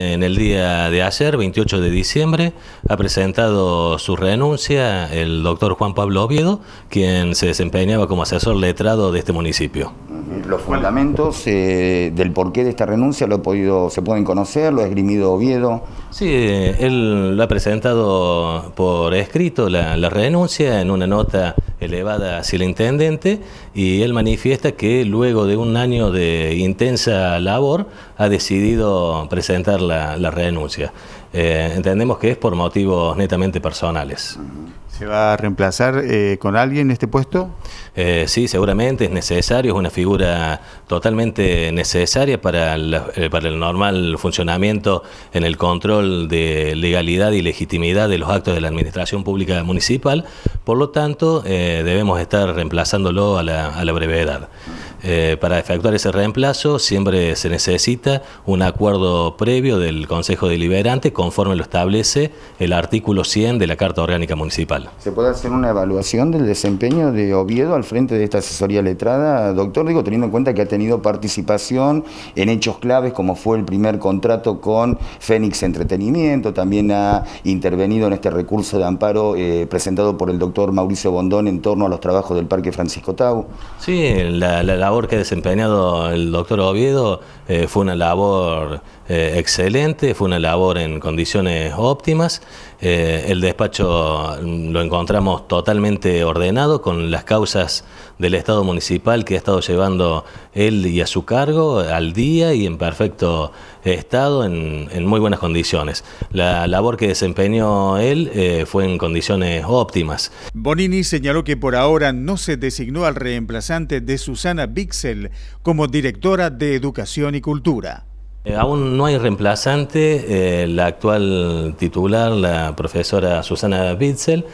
En el día de ayer, 28 de diciembre, ha presentado su renuncia el doctor Juan Pablo Oviedo, quien se desempeñaba como asesor letrado de este municipio. Los fundamentos eh, del porqué de esta renuncia lo podido, se pueden conocer, lo ha esgrimido Oviedo. Sí, él lo ha presentado por escrito la, la renuncia en una nota elevada hacia el intendente y él manifiesta que luego de un año de intensa labor ha decidido presentar la, la renuncia. Eh, entendemos que es por motivos netamente personales. ¿Se va a reemplazar eh, con alguien este puesto? Eh, sí, seguramente es necesario, es una figura totalmente necesaria eh, para, el normal funcionamiento en el control de legalidad y legitimidad de los actos de la Administración Pública Municipal, por lo tanto eh, debemos estar reemplazándolo a la, a la brevedad. Eh, para efectuar ese reemplazo siempre se necesita un acuerdo previo del Consejo Deliberante conforme lo establece el artículo 100 de la Carta Orgánica Municipal. ¿Se puede hacer una evaluación del desempeño de Oviedo al frente de esta asesoría letrada, doctor? Digo, teniendo en cuenta que ha tenido participación en hechos claves como fue el primer contrato con Fénix Entretenimiento, también ha intervenido en este recurso de amparo eh, presentado por el doctor Mauricio Bondón en torno a los trabajos del Parque Francisco Tau. Sí, la labor que ha desempeñado el doctor Oviedo eh, fue una labor eh, excelente, fue una labor en condiciones óptimas. Eh, el despacho mm, lo encontramos totalmente ordenado con las causas del Estado municipal que ha estado llevando él y a su cargo al día y en perfecto estado, en, muy buenas condiciones. La labor que desempeñó él eh, fue en condiciones óptimas. Bonini señaló que por ahora no se designó al reemplazante de Susana Bixel como directora de Educación y Cultura. Eh, aún no hay reemplazante. Eh, la actual titular, la profesora Susana Bixel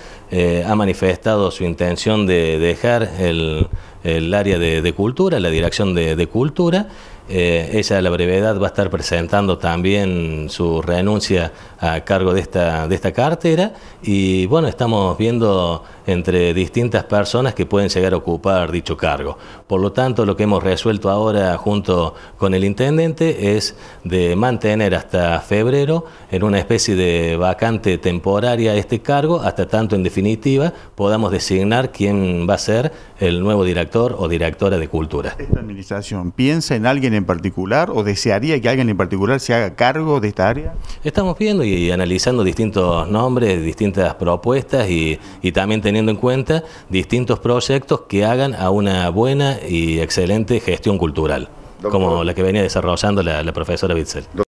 ha manifestado su intención de dejar el el área de, cultura, la dirección de, cultura. Eh, ella a la brevedad va a estar presentando también su renuncia a cargo de esta, de esta cartera y bueno, estamos viendo entre distintas personas que pueden llegar a ocupar dicho cargo. Por lo tanto, lo que hemos resuelto ahora junto con el intendente es de mantener hasta febrero en una especie de vacante temporaria este cargo, hasta tanto en definitiva podamos designar quién va a ser el nuevo director o directora de cultura. ¿Esta administración piensa en alguien en particular o desearía que alguien en particular se haga cargo de esta área? Estamos viendo y analizando distintos nombres, distintas propuestas y, también teniendo en cuenta distintos proyectos que hagan a una buena y excelente gestión cultural, como la que venía desarrollando la, profesora Witzel.